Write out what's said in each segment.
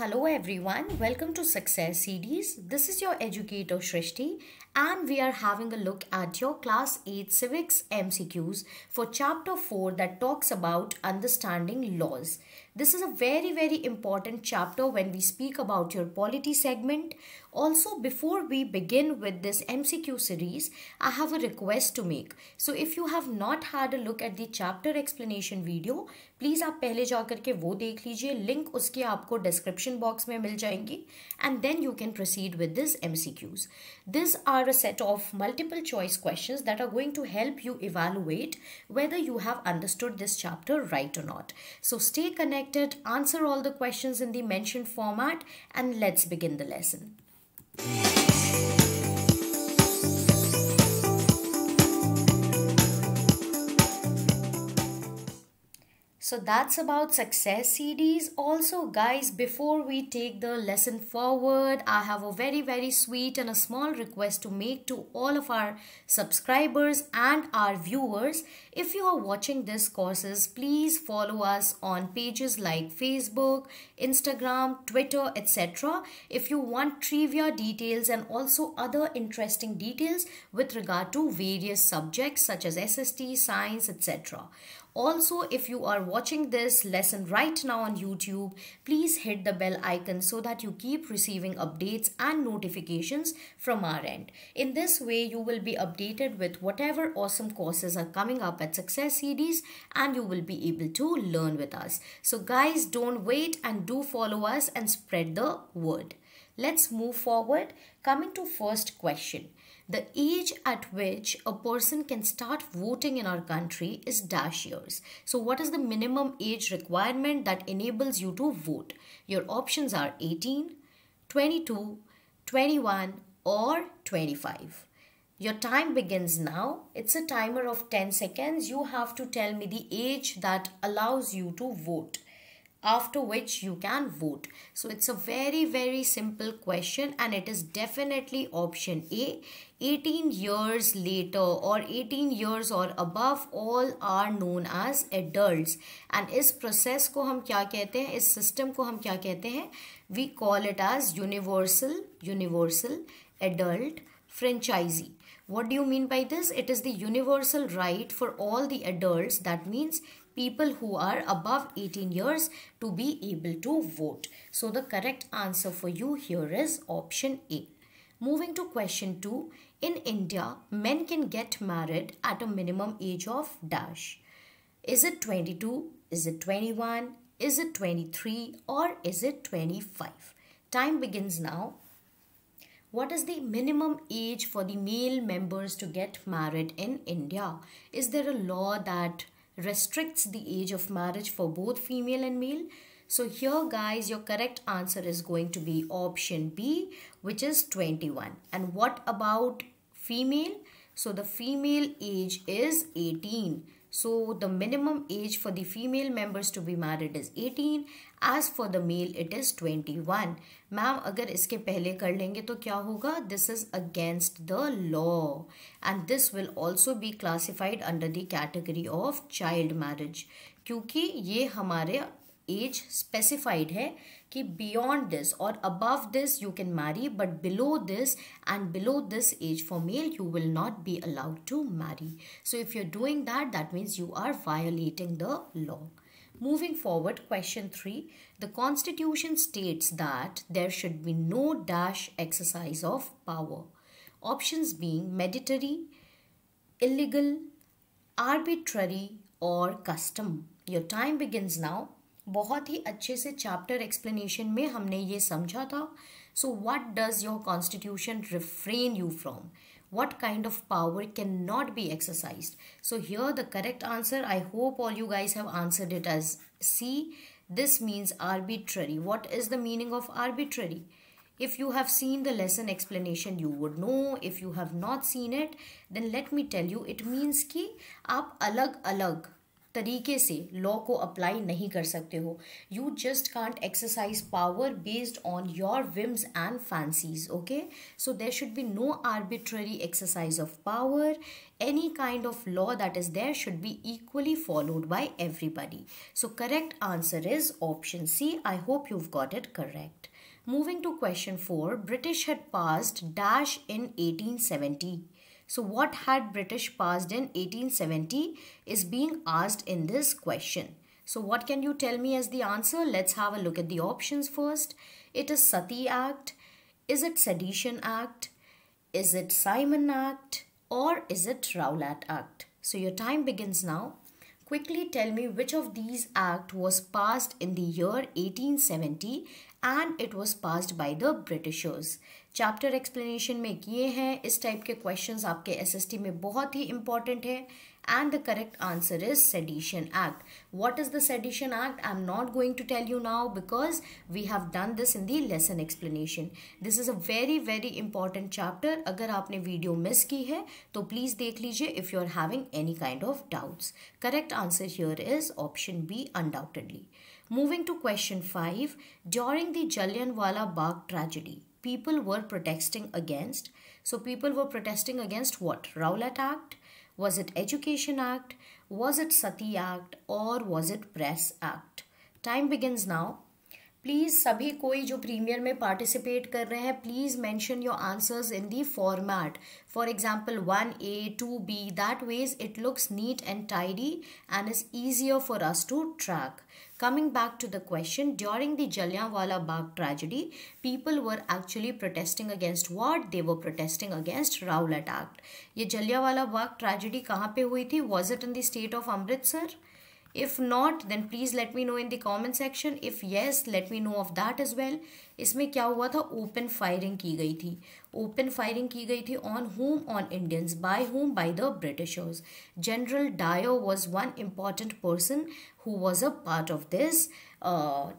Hello everyone, welcome to Success Series. This is your educator Shrishti and we are having a look at your class 8 civics MCQs for chapter 4 that talks about understanding laws. This is a very, very important chapter when we speak about your polity segment. Also, before we begin with this MCQ series, I have a request to make. So, if you have not had a look at the chapter explanation video, please aap pehle ja karke wo dekh lijiye. Link uske aapko description box mein mil jayengi. And then you can proceed with this MCQs. These are a set of multiple choice questions that are going to help you evaluate whether you have understood this chapter right or not. So, stay connected it, answer all the questions in the mentioned format and let's begin the lesson. So that's about success CDs. Also guys, before we take the lesson forward, I have a very very sweet and a small request to make to all of our subscribers and our viewers. If you are watching these courses, please follow us on pages like Facebook, Instagram, Twitter, etc. If you want trivia details and also other interesting details with regard to various subjects such as SST, science, etc. Also, if you are watching this lesson right now on YouTube, please hit the bell icon so that you keep receiving updates and notifications from our end. In this way, you will be updated with whatever awesome courses are coming up at Success CDs and you will be able to learn with us. So guys, don't wait and do follow us and spread the word. Let's move forward. Coming to first question. The age at which a person can start voting in our country is dash years. So, what is the minimum age requirement that enables you to vote? Your options are 18, 22, 21, or 25. Your time begins now. It's a timer of 10 seconds. You have to tell me the age that allows you to vote after which you can vote. So it's a very, very simple question and it is definitely option A. 18 years later or 18 years or above all are known as adults and is process ko हम kya कहते हैं इस system ko हम kya कहते हैं We call it as universal, universal adult franchisee. What do you mean by this? It is the universal right for all the adults. That means people who are above 18 years to be able to vote. So the correct answer for you here is option A. Moving to question 2. In India, men can get married at a minimum age of dash. Is it 22? Is it 21? Is it 23? Or is it 25? Time begins now. What is the minimum age for the male members to get married in India? Is there a law that restricts the age of marriage for both female and male. So here guys, your correct answer is going to be option B, which is 21. And what about female? So the female age is 18. So the minimum age for the female members to be married is 18 as for the male it is 21. Ma'am अगर इसके पहले कर लेंगे तो क्या होगा this is against the law and this will also be classified under the category of child marriage क्योंकि ये हमारे एज स्पेसिफाइड है कि बियॉन्ड दिस और above this you can marry but below this and below this age for male you will not be allowed to marry so if you are doing that that means you are violating the law Moving forward, question 3. The constitution states that there should be no dash exercise of power. Options being mandatory, illegal, arbitrary or custom. Your time begins now. बहुत ही अच्छे से chapter explanation में हमने ये समझा था so what does your constitution refrain you from what kind of power cannot be exercised so here the correct answer i hope all you guys have answered it as c this means arbitrary what is the meaning of arbitrary if you have seen the lesson explanation you would know if you have not seen it then let me tell you it means ki aap alag alag तरीके से law को apply नहीं कर सकते हो you just can't exercise power based on your whims and fancies okay so there should be no arbitrary exercise of power any kind of law that is there should be equally followed by everybody so correct answer is option C I hope you got it correct moving to question four British had passed dash in eighteen seventy So what had British passed in 1870 is being asked in this question. So what can you tell me as the answer? Let's have a look at the options first. It is Sati Act. Is it Sedition Act? Is it Simon Act? Or is it Rowlatt Act? So your time begins now. Quickly tell me which of these act was passed in the year 1870 and it was passed by the Britishers. Chapter explanation में किए हैं इस type के questions आपके SST में बहुत ही important है and the correct answer is sedition act what is the sedition act I am not going to tell you now because we have done this in the lesson explanation this is a very very important chapter अगर आपने video miss की है तो please देख लीजिए if you are having any kind of doubts correct answer here is option B undoubtedly moving to question five during the Jallian Bagh tragedy people were protesting against. So people were protesting against what? Rowlatt Act? Was it Education Act? Was it Sati Act? Or was it Press Act? Time begins now. Please सभी कोई जो premiere में participate कर रहे हैं please mention your answers in the format for example one A two B that ways it looks neat and tidy and is easier for us to track coming back to the question during the Jallianwala Bagh tragedy people were actually protesting against what they were protesting against Rowlatt act ये Jallianwala Bagh tragedy कहाँ पर हुई थी was it in the state of Amritsar if not then please let me know in the comment section if yes let me know of that as well इसमें क्या हुआ था open firing की गई थी ओपन फायरिंग की गई थी on whom on Indians by whom by the Britishers General Dyer was one important person who was a part of this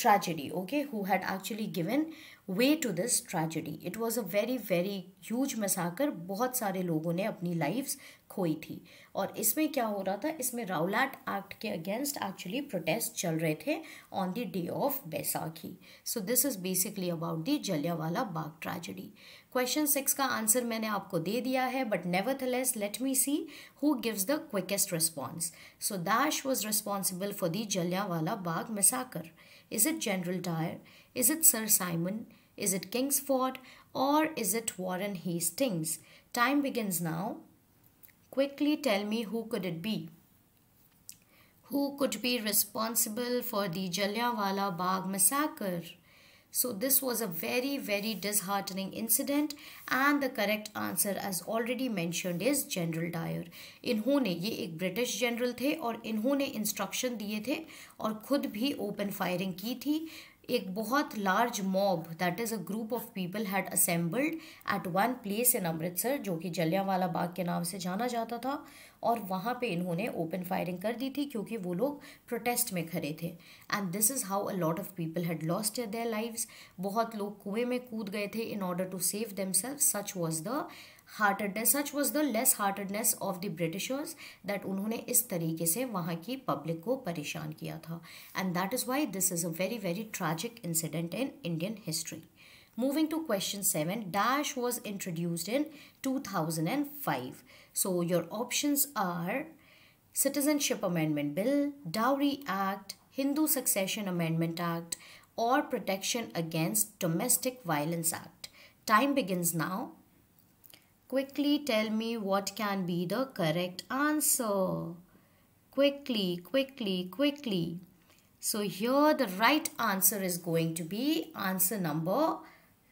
tragedy okay who had actually given way to this tragedy it was a very very huge massacre बहुत सारे लोगों ने अपनी lives खोई थी और इसमें क्या हो रहा था इसमें राउलाट एक्ट के अगेंस्ट एक्चुअली प्रोटेस्ट चल रहे थे on the day of Baisakhi so this is basically about the Jallianwala Bagh tragedy question six का आंसर मैंने आपको दे दिया है but nevertheless let me see who gives the quickest response so dash was responsible for the Jallianwala Bagh massacre is it General Dyer is it Sir Simon is it Kingsford और is it Warren Hastings time begins now tell me who could it be who could be responsible for for the वाला बाग मिसाकर So this was a very, very disheartening incident and the correct answer as already mentioned is General Dyer. इन्होंने ये एक British general थे और इन्होंने instruction दिए थे और खुद भी ओपन फायरिंग की थी एक बहुत large mob that is a group of people had assembled at one place in Amritsar जो कि जलियावाला बाग के नाम से जाना जाता था और वहाँ पे इन्होंने ओपन फायरिंग कर दी थी क्योंकि वो लोग प्रोटेस्ट में खड़े थे and this is how a lot of people had lost their lives बहुत लोग कुएं में कूद गए थे in order to save them such was the heartedness such was the less heartedness of the Britishers that उन्होंने इस तरीके से वहाँ की पब्लिक को परेशान किया था and that is why this is a very very tragic incident in Indian history moving to question seven dash was introduced in two thousand and five so your options are citizenship amendment bill dowry act Hindu succession amendment act और protection against domestic violence act time begins now Quickly tell me what can be the correct answer. Quickly, quickly, quickly. So here the right answer is going to be answer number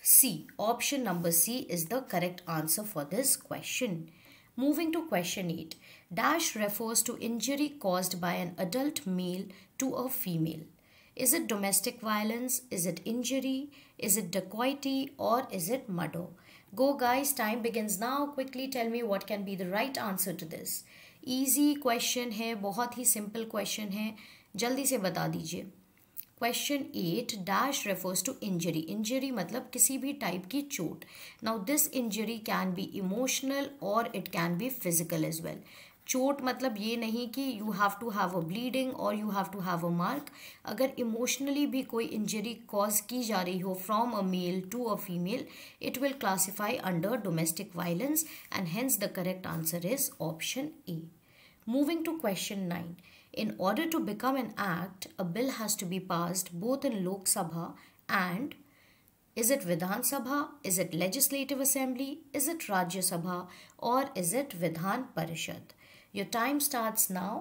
C. Option number C is the correct answer for this question. Moving to question 8. Dash refers to injury caused by an adult male to a female. Is it domestic violence? Is it injury? Is it dacoity? Or is it murder? Go guys, time begins now. Quickly tell me what can be the right answer to this. Easy question here, bahut simple question here. Jaldi se bata dijiye. Question 8, dash refers to injury. Injury matlab kisi type ki chot. Now this injury can be emotional or it can be physical as well. चोट मतलब ये नहीं कि you have to have a bleeding और you have to have a mark अगर emotionally भी कोई injury cause की जा रही हो from a male to a female it will classify under domestic violence and hence the correct answer is option A moving to question nine in order to become an act a bill has to be passed both in Lok Sabha and is it Vidhan Sabha is it legislative assembly is it Rajya Sabha और is it Vidhan Parishad your time starts now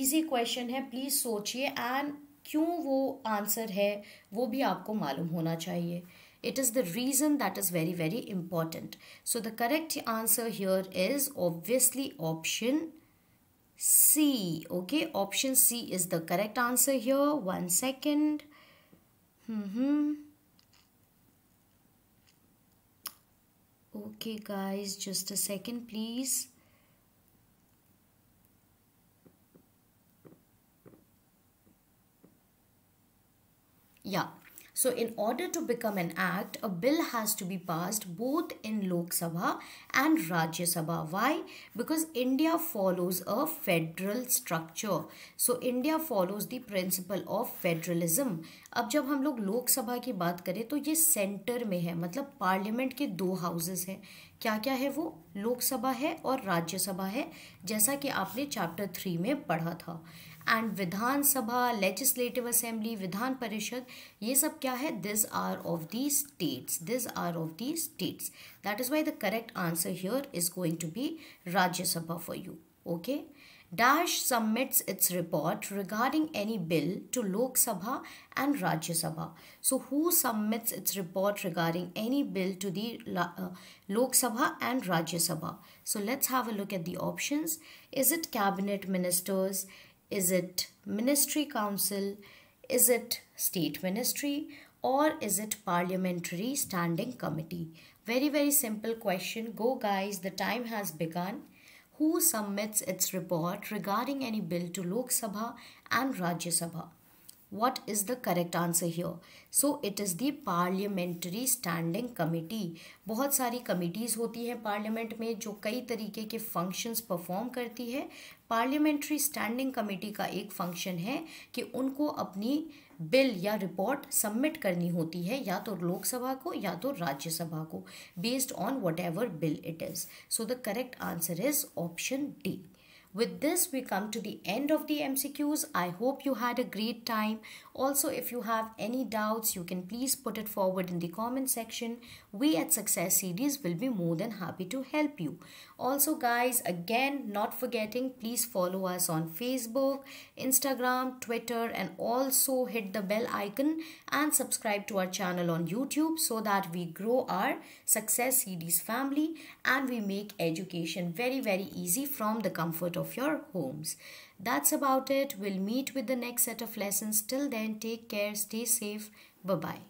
easy question है please सोचिए and क्यों वो answer है वो भी आपको मालूम होना चाहिए it is the reason that is very very important so the correct answer here is obviously option C okay option C is the correct answer here one second okay guys just a second please Yeah. So in order to become an act, a bill has to be passed both in Lok Sabha and Rajya Sabha. Why? Because India follows a federal structure. So India follows the principle of federalism. अब जब हम लोग लोकसभा की बात करें तो ये centre में है मतलब पार्लियामेंट के दो हाउसेस हैं क्या क्या है वो लोकसभा है और राज्यसभा है जैसा कि आपने चैप्टर थ्री में पढ़ा था and Vidhan Sabha, legislative assembly Vidhan Parishad ये सब क्या है this are of the states this are of the states that is why the correct answer here is going to be Rajya Sabha for you okay Dash submits its report regarding any bill to Lok Sabha and Rajya Sabha. So, who submits its report regarding any bill to the uh, Lok Sabha and Rajya Sabha? So, let's have a look at the options. Is it cabinet ministers? Is it ministry council? Is it state ministry? Or is it parliamentary standing committee? Very, very simple question. Go guys, the time has begun. Who submits its report regarding any bill to Lok Sabha and Rajya Sabha? what is the correct answer here so it is the parliamentary standing committee बहुत सारी committees होती हैं parliament में जो कई तरीके के functions perform करती है parliamentary standing committee का एक function है कि उनको अपनी बिल या रिपोर्ट सबमिट करनी होती है या तो लोकसभा को या तो राज्यसभा को based on whatever bill it is so the correct answer is option D With this, we come to the end of the MCQs. I hope you had a great time. Also, if you have any doubts, you can please put it forward in the comment section. We at Success Series will be more than happy to help you. Also, guys, again, not forgetting, please follow us on Facebook, Instagram, Twitter, and also hit the bell icon and subscribe to our channel on YouTube so that we grow our Success Series family and we make education very, very easy from the comfort of your homes. That's about it. We'll meet with the next set of lessons. Till then, take care, stay safe. Bye bye.